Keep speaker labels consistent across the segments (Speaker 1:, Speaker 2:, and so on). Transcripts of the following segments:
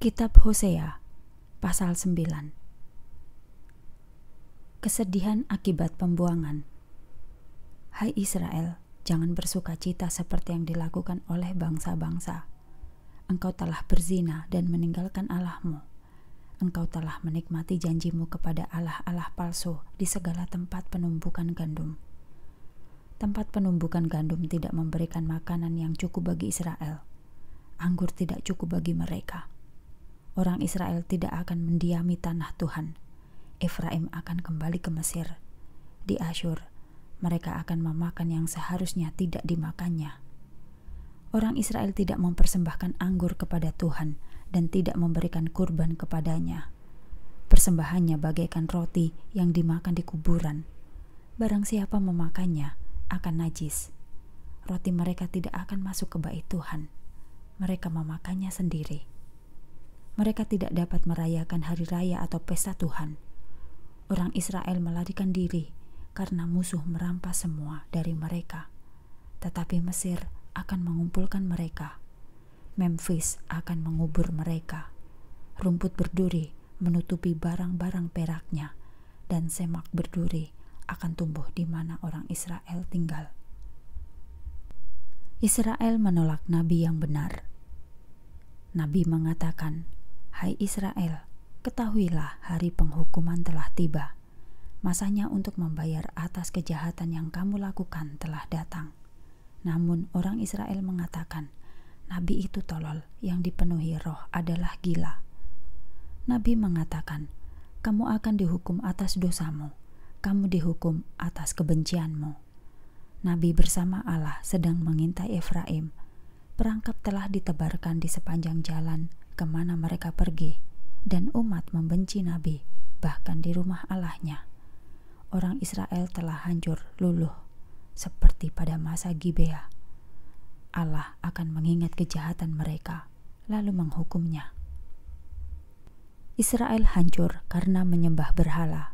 Speaker 1: Kitab Hosea pasal 9 Kesedihan akibat pembuangan Hai Israel, jangan bersuka cita seperti yang dilakukan oleh bangsa-bangsa. Engkau telah berzina dan meninggalkan Allahmu. Engkau telah menikmati janjimu kepada Allah-Allah palsu di segala tempat penumbukan gandum. Tempat penumbukan gandum tidak memberikan makanan yang cukup bagi Israel. Anggur tidak cukup bagi mereka orang Israel tidak akan mendiami tanah Tuhan. Efraim akan kembali ke Mesir. Di Asyur, mereka akan memakan yang seharusnya tidak dimakannya. Orang Israel tidak mempersembahkan anggur kepada Tuhan dan tidak memberikan kurban kepadanya. Persembahannya bagaikan roti yang dimakan di kuburan. Barang siapa memakannya akan najis. Roti mereka tidak akan masuk ke bait Tuhan. Mereka memakannya sendiri mereka tidak dapat merayakan hari raya atau pesta Tuhan. Orang Israel melarikan diri karena musuh merampas semua dari mereka. Tetapi Mesir akan mengumpulkan mereka. Memphis akan mengubur mereka. Rumput berduri menutupi barang-barang peraknya dan semak berduri akan tumbuh di mana orang Israel tinggal. Israel menolak nabi yang benar. Nabi mengatakan, Hai Israel, ketahuilah hari penghukuman telah tiba. Masanya untuk membayar atas kejahatan yang kamu lakukan telah datang. Namun orang Israel mengatakan, Nabi itu tolol, yang dipenuhi roh adalah gila. Nabi mengatakan, kamu akan dihukum atas dosamu, kamu dihukum atas kebencianmu. Nabi bersama Allah sedang mengintai Efraim. Perangkap telah ditebarkan di sepanjang jalan kemana mereka pergi, dan umat membenci Nabi, bahkan di rumah Allahnya. Orang Israel telah hancur luluh, seperti pada masa Gibea. Allah akan mengingat kejahatan mereka, lalu menghukumnya. Israel hancur karena menyembah berhala.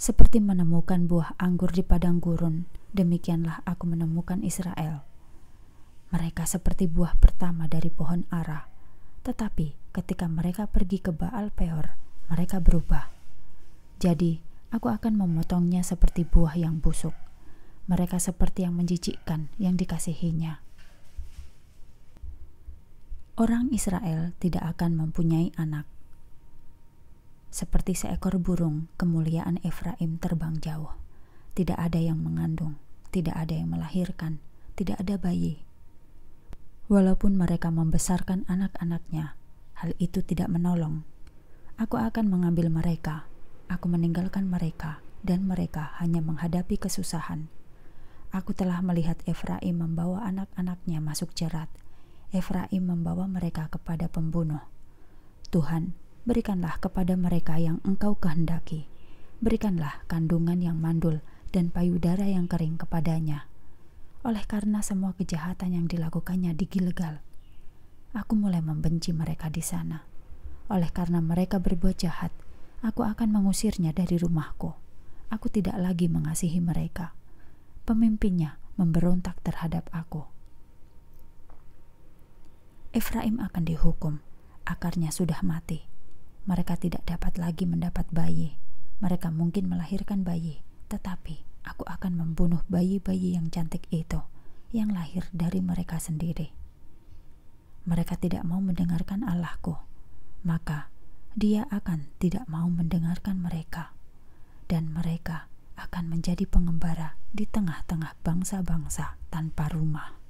Speaker 1: Seperti menemukan buah anggur di padang gurun, demikianlah aku menemukan Israel. Mereka seperti buah pertama dari pohon arah, tetapi ketika mereka pergi ke Baal Peor, mereka berubah. Jadi, aku akan memotongnya seperti buah yang busuk. Mereka seperti yang menjijikkan yang dikasihinya. Orang Israel tidak akan mempunyai anak. Seperti seekor burung, kemuliaan Efraim terbang jauh. Tidak ada yang mengandung, tidak ada yang melahirkan, tidak ada bayi, Walaupun mereka membesarkan anak-anaknya, hal itu tidak menolong. Aku akan mengambil mereka, aku meninggalkan mereka, dan mereka hanya menghadapi kesusahan. Aku telah melihat Efraim membawa anak-anaknya masuk jerat. Efraim membawa mereka kepada pembunuh. Tuhan, berikanlah kepada mereka yang Engkau kehendaki. Berikanlah kandungan yang mandul dan payudara yang kering kepadanya.' oleh karena semua kejahatan yang dilakukannya di Gilgal. Aku mulai membenci mereka di sana. Oleh karena mereka berbuat jahat, aku akan mengusirnya dari rumahku. Aku tidak lagi mengasihi mereka. Pemimpinnya memberontak terhadap aku. Efraim akan dihukum. Akarnya sudah mati. Mereka tidak dapat lagi mendapat bayi. Mereka mungkin melahirkan bayi, tetapi aku akan membunuh bayi-bayi yang cantik itu yang lahir dari mereka sendiri. Mereka tidak mau mendengarkan Allahku, maka Dia akan tidak mau mendengarkan mereka, dan mereka akan menjadi pengembara di tengah-tengah bangsa-bangsa tanpa rumah.